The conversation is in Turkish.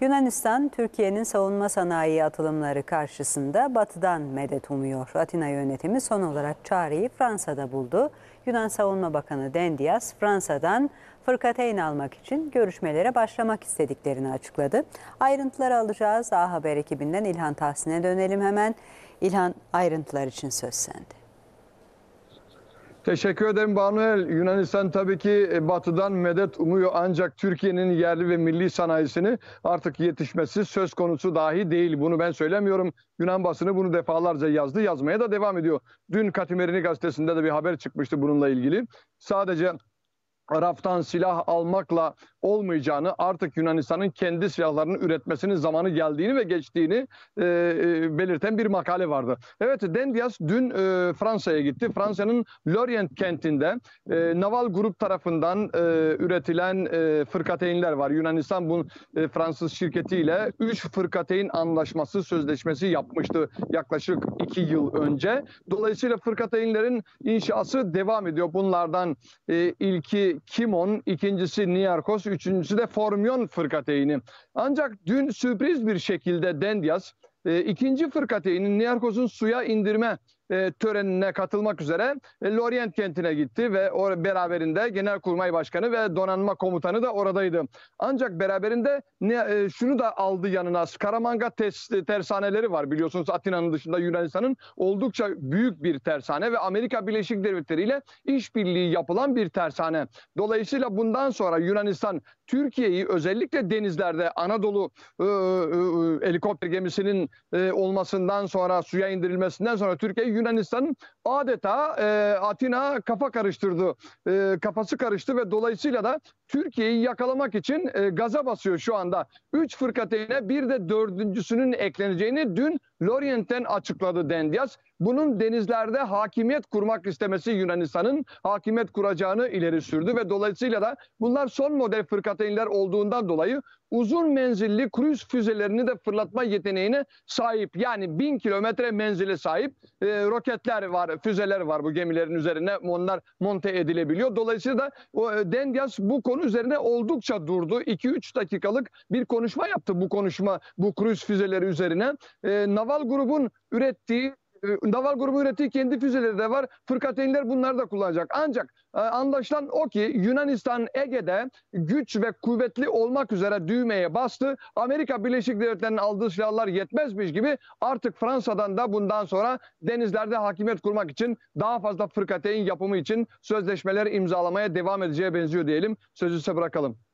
Yunanistan, Türkiye'nin savunma sanayi atılımları karşısında batıdan medet umuyor. Atina yönetimi son olarak çareyi Fransa'da buldu. Yunan Savunma Bakanı Dendias, Fransa'dan fırkateyn almak için görüşmelere başlamak istediklerini açıkladı. Ayrıntıları alacağız. A Haber ekibinden İlhan Tahsin'e dönelim hemen. İlhan ayrıntılar için söz sende. Teşekkür ederim Banuel. Yunanistan tabii ki e, batıdan medet umuyor ancak Türkiye'nin yerli ve milli sanayisini artık yetişmesi söz konusu dahi değil. Bunu ben söylemiyorum. Yunan basını bunu defalarca yazdı. Yazmaya da devam ediyor. Dün Katimerini gazetesinde de bir haber çıkmıştı bununla ilgili. Sadece Arap'tan silah almakla olmayacağını, artık Yunanistan'ın kendi silahlarını üretmesinin zamanı geldiğini ve geçtiğini e, e, belirten bir makale vardı. Evet, Dendias dün e, Fransa'ya gitti. Fransa'nın Lorient kentinde e, naval grup tarafından e, üretilen e, fırkateynler var. Yunanistan bu e, Fransız şirketiyle 3 fırkateyn anlaşması sözleşmesi yapmıştı yaklaşık 2 yıl önce. Dolayısıyla fırkateynlerin inşası devam ediyor. Bunlardan e, ilki Kimon, ikincisi Niarkos, üçüncüsü de Formion fırkateyni. Ancak dün sürpriz bir şekilde Dendias e, ikinci fırkateynini Niyarkos'un suya indirme e, törenine katılmak üzere e, Lorient kentine gitti ve or beraberinde Genelkurmay Başkanı ve Donanma Komutanı da oradaydı. Ancak beraberinde ne, e, şunu da aldı yanına. Karamanga tes, tersaneleri var biliyorsunuz Atina'nın dışında Yunanistan'ın oldukça büyük bir tersane ve Amerika Birleşik Devletleri ile işbirliği yapılan bir tersane. Dolayısıyla bundan sonra Yunanistan Türkiye'yi özellikle denizlerde Anadolu e, e, e helikopter gemisinin e, olmasından sonra suya indirilmesinden sonra Türkiye Yunanistan'ın adeta e, Atina kafa karıştırdı. E, kafası karıştı ve dolayısıyla da Türkiye'yi yakalamak için e, gaza basıyor şu anda. Üç fırkateyne bir de dördüncüsünün ekleneceğini dün Lorient'ten açıkladı Dendias. Bunun denizlerde hakimiyet kurmak istemesi Yunanistan'ın hakimiyet kuracağını ileri sürdü ve dolayısıyla da bunlar son model fırkateynler olduğundan dolayı uzun menzilli kruz füzelerini de fırlatma yeteneğine sahip. Yani bin kilometre menzile sahip e, roketler var, füzeler var bu gemilerin üzerine. Onlar monte edilebiliyor. Dolayısıyla da o, e, Dendias bu konu üzerine oldukça durdu. 2-3 dakikalık bir konuşma yaptı bu konuşma bu kruz füzeleri üzerine. E, Naval grubun ürettiği e, Naval grubu ürettiği kendi füzeleri de var. Fırkateynler bunları da kullanacak. Ancak e, anlaşılan o ki Yunanistan Ege'de güç ve kuvvetli olmak üzere düğmeye bastı. Amerika Birleşik Devletleri'nin aldığı silahlar yetmezmiş gibi artık Fransa'dan da bundan sonra denizlerde hakimiyet kurmak için daha fazla fırkateyn yapımı için sözleşmeler imzalamaya devam edeceğe benziyor diyelim. Sözü size bırakalım.